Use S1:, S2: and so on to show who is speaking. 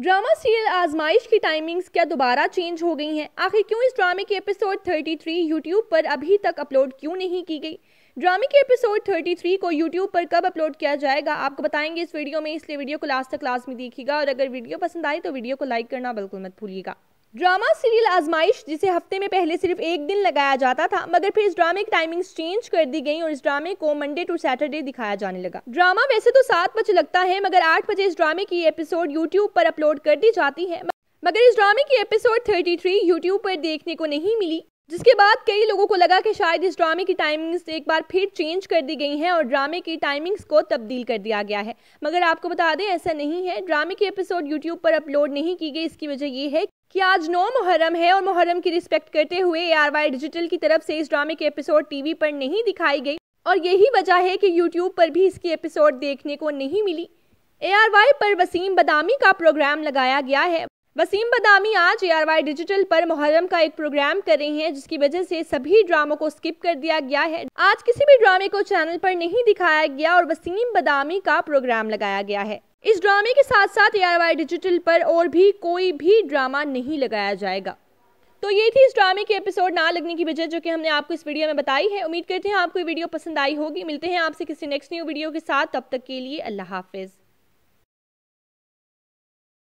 S1: drama serial आजमाइश की timings क्या दोबारा चेंज हो गई हैं आखिर क्यों इस ड्रामे की एपिसोड 33 यूट्यूब पर अभी तक अपलोड क्यों नहीं की गई ड्रामे के एपिसोड 33 को यूट्यूब पर कब अपलोड किया जाएगा आपको बताएंगे इस वीडियो में इसलिए वीडियो को लास्ट तक लास्ट में देखिएगा और अगर वीडियो पसंद आए तो वीडियो को लाइक करना बिल्कुल मत भूलिएगा ड्रामा सीरियल आजमाइश जिसे हफ्ते में पहले सिर्फ एक दिन लगाया जाता था मगर फिर इस ड्रामे की टाइमिंग्स चेंज कर दी गई और इस ड्रामे को मंडे टू सैटरडे दिखाया जाने लगा ड्रामा वैसे तो सात बजे लगता है मगर आठ बजे इस ड्रामे की एपिसोड यूट्यूब पर अपलोड कर दी जाती है मगर इस ड्रामे की एपिसोड थ्री यूट्यूब पर देखने को नहीं मिली जिसके बाद कई लोगों को लगा कि शायद इस ड्रामे की टाइमिंग्स एक बार फिर चेंज कर दी गई हैं और ड्रामे की टाइमिंग्स को तब्दील कर दिया गया है मगर आपको बता दें ऐसा नहीं है ड्रामे की एपिसोड यूट्यूब पर अपलोड नहीं की गई इसकी वजह यह है कि आज नौ मुहर्रम है और मुहर्रम की रिस्पेक्ट करते हुए ए डिजिटल की तरफ से इस ड्रामे की एपिसोड टीवी पर नहीं दिखाई गई और यही वजह है कि यूट्यूब पर भी इसकी एपिसोड देखने को नहीं मिली ए पर वसीम बदामी का प्रोग्राम लगाया गया है वसीम बदामी आज ए डिजिटल पर मुहर्रम का एक प्रोग्राम कर रहे हैं जिसकी वजह से सभी ड्रामों को स्किप कर दिया गया है आज किसी भी ड्रामे को चैनल पर नहीं दिखाया गया और वसीम बदामी का प्रोग्राम लगाया गया है इस ड्रामे के साथ साथ ए डिजिटल पर और भी कोई भी ड्रामा नहीं लगाया जाएगा तो ये थी इस ड्रामे के एपिसोड ना लगने की वजह जो कि हमने आपको इस वीडियो में बताई है उम्मीद करते हैं आपको ये वीडियो पसंद आई होगी मिलते हैं आपसे किसी नेक्स्ट न्यू वीडियो के साथ तब तक के लिए अल्लाह हाफिज़